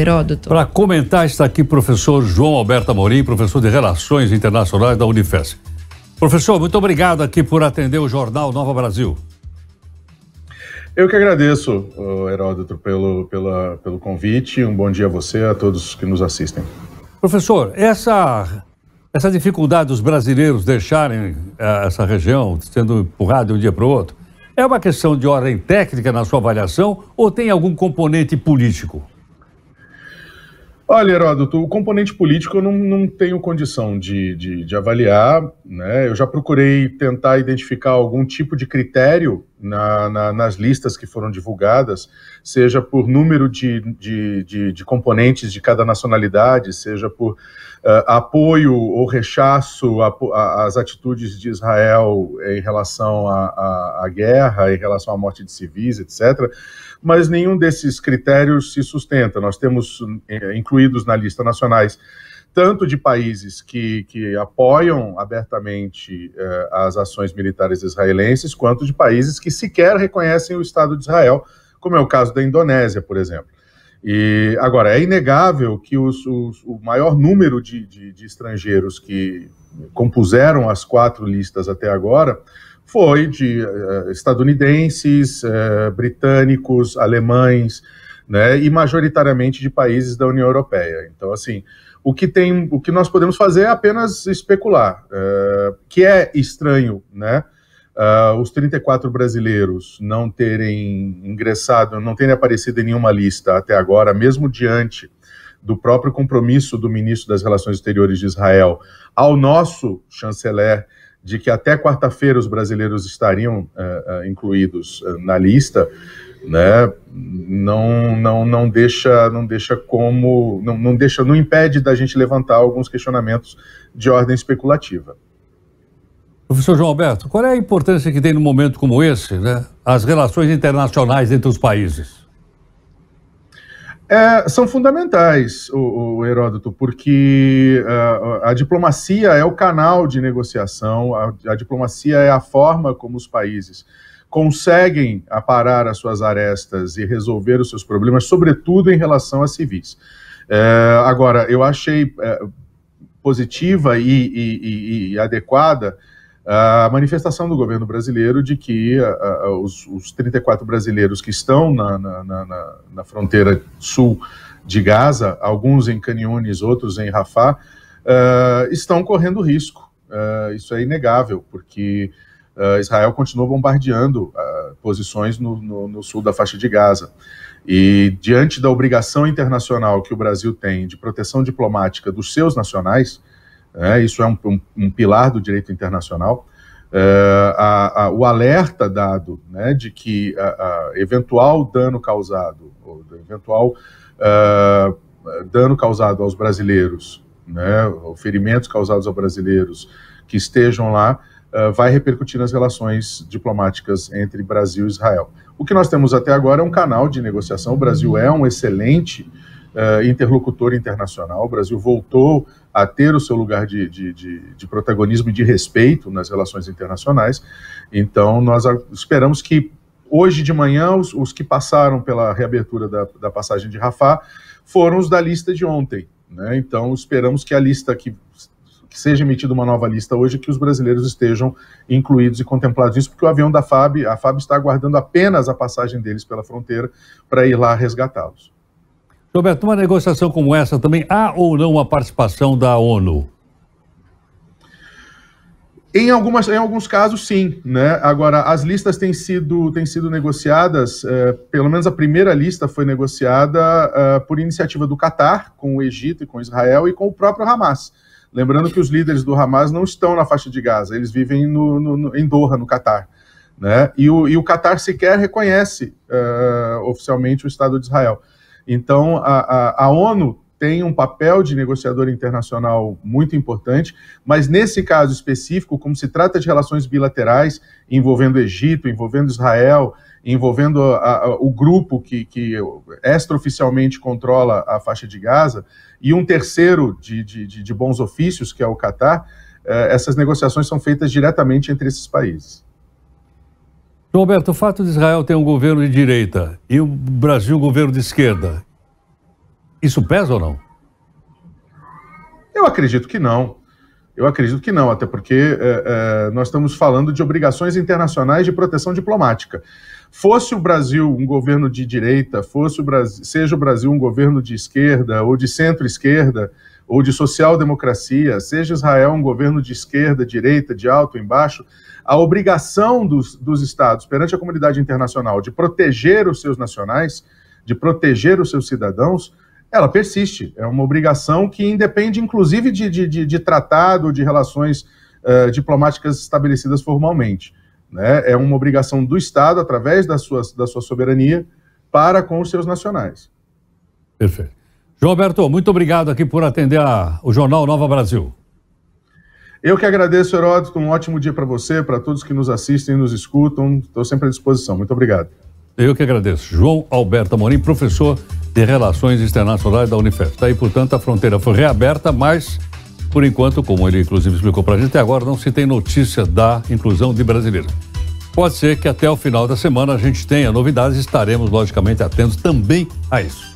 Heródoto. Para comentar está aqui professor João Alberto Amorim, professor de Relações Internacionais da Unifesp. Professor, muito obrigado aqui por atender o jornal Nova Brasil. Eu que agradeço, Heródoto, pelo, pela, pelo convite. Um bom dia a você e a todos que nos assistem. Professor, essa, essa dificuldade dos brasileiros deixarem eh, essa região sendo empurrado de um dia para o outro é uma questão de ordem técnica na sua avaliação ou tem algum componente político? Olha, Heródoto, o componente político eu não, não tenho condição de, de, de avaliar. Né? Eu já procurei tentar identificar algum tipo de critério na, na, nas listas que foram divulgadas, seja por número de, de, de, de componentes de cada nacionalidade, seja por uh, apoio ou rechaço às atitudes de Israel em relação à guerra, em relação à morte de civis, etc. Mas nenhum desses critérios se sustenta. Nós temos eh, incluídos na lista nacionais tanto de países que, que apoiam abertamente eh, as ações militares israelenses, quanto de países que sequer reconhecem o Estado de Israel, como é o caso da Indonésia, por exemplo. E agora é inegável que os, os, o maior número de, de, de estrangeiros que compuseram as quatro listas até agora foi de uh, estadunidenses, uh, britânicos, alemães, né, e majoritariamente de países da União Europeia. Então, assim, o que, tem, o que nós podemos fazer é apenas especular, uh, que é estranho, né? Uh, os 34 brasileiros não terem ingressado, não terem aparecido em nenhuma lista até agora, mesmo diante do próprio compromisso do ministro das Relações Exteriores de Israel ao nosso chanceler de que até quarta-feira os brasileiros estariam uh, uh, incluídos uh, na lista, né? Não, não, não deixa, não deixa como, não, não deixa, não impede da gente levantar alguns questionamentos de ordem especulativa. Professor João Alberto, qual é a importância que tem num momento como esse, né? As relações internacionais entre os países? É, são fundamentais, o, o Heródoto, porque uh, a diplomacia é o canal de negociação, a, a diplomacia é a forma como os países conseguem aparar as suas arestas e resolver os seus problemas, sobretudo em relação a civis. É, agora, eu achei é, positiva e, e, e, e, adequada é, a manifestação do governo brasileiro de que a, é, a, é, os, os, 34 brasileiros que estão na, na, na, na, fronteira sul de Gaza, alguns em Caniones, outros em Rafah, uh, estão correndo risco. Uh, isso é inegável, porque uh, Israel continua bombardeando uh, posições no, no, no, sul da faixa de Gaza. E diante da obrigação internacional que o Brasil tem de proteção diplomática dos seus nacionais, né, isso é um, um, um, pilar do direito internacional, eh, a, a, o alerta dado né, de que a, eventual dano causado, ou eventual dano causado aos brasileiros, né, ferimentos causados aos brasileiros que estejam lá, eh, vai repercutir nas relações diplomáticas entre Brasil e Israel. O que nós temos até agora é um canal de negociação. O Brasil uhum. é um excelente uh, interlocutor internacional. O Brasil voltou a ter o seu lugar de, de, de, de protagonismo e de respeito nas relações internacionais. Então, nós esperamos que hoje de manhã, os, os, que passaram pela reabertura da, da, passagem de Rafah foram os da lista de ontem. Né? Então, esperamos que a lista que que seja emitida uma nova lista hoje que os brasileiros estejam incluídos e contemplados isso porque o avião da FAB, a FAB está aguardando apenas a passagem deles pela fronteira para ir lá resgatá-los. Roberto, uma negociação como essa também há ou não a participação da ONU? Em, algumas, em alguns casos, sim. Né? Agora, as listas têm sido, têm sido negociadas, eh, pelo menos a primeira lista foi negociada eh, por iniciativa do Catar, com o Egito e com Israel e com o próprio Hamas. Lembrando que os líderes do Hamas não estão na faixa de Gaza, eles vivem no, no, no, em Doha, no Catar. Né? E, o, e o Catar sequer reconhece eh, oficialmente o Estado de Israel. Então, a, a, a ONU tem um papel de negociador internacional muito importante, mas nesse caso específico, como se trata de relações bilaterais envolvendo Egito, envolvendo Israel, envolvendo a, a, o grupo que, que extraoficialmente controla a faixa de Gaza, e um terceiro de, de, de bons ofícios, que é o Catar, eh, essas negociações são feitas diretamente entre esses países. Roberto, o fato de Israel ter um governo de direita e o Brasil um governo de esquerda, isso pesa ou não? Eu acredito que não. Eu acredito que não, até porque é, é, nós estamos falando de obrigações internacionais de proteção diplomática. Fosse o Brasil um governo de direita, fosse o Brasil, seja o Brasil um governo de esquerda ou de centro-esquerda ou de social-democracia, seja Israel um governo de esquerda, direita, de alto embaixo, a obrigação dos, dos estados perante a comunidade internacional de proteger os seus nacionais, de proteger os seus cidadãos, ela persiste. É uma obrigação que independe, inclusive, de, de, de, de tratado, de relações uh, diplomáticas estabelecidas formalmente. Né? É uma obrigação do Estado, através da sua, da sua soberania, para com os seus nacionais. Perfeito. João Alberto, muito obrigado aqui por atender a, o Jornal Nova Brasil. Eu que agradeço, Heródoto. Um ótimo dia para você, para todos que nos assistem e nos escutam. Estou sempre à disposição. Muito obrigado. Eu que agradeço. João Alberto Amorim, professor de Relações Internacionais da Unifesp. E tá portanto, a fronteira foi reaberta, mas, por enquanto, como ele inclusive explicou para a gente, até agora não se tem notícia da inclusão de brasileiros. Pode ser que até o final da semana a gente tenha novidades e estaremos, logicamente, atentos também a isso.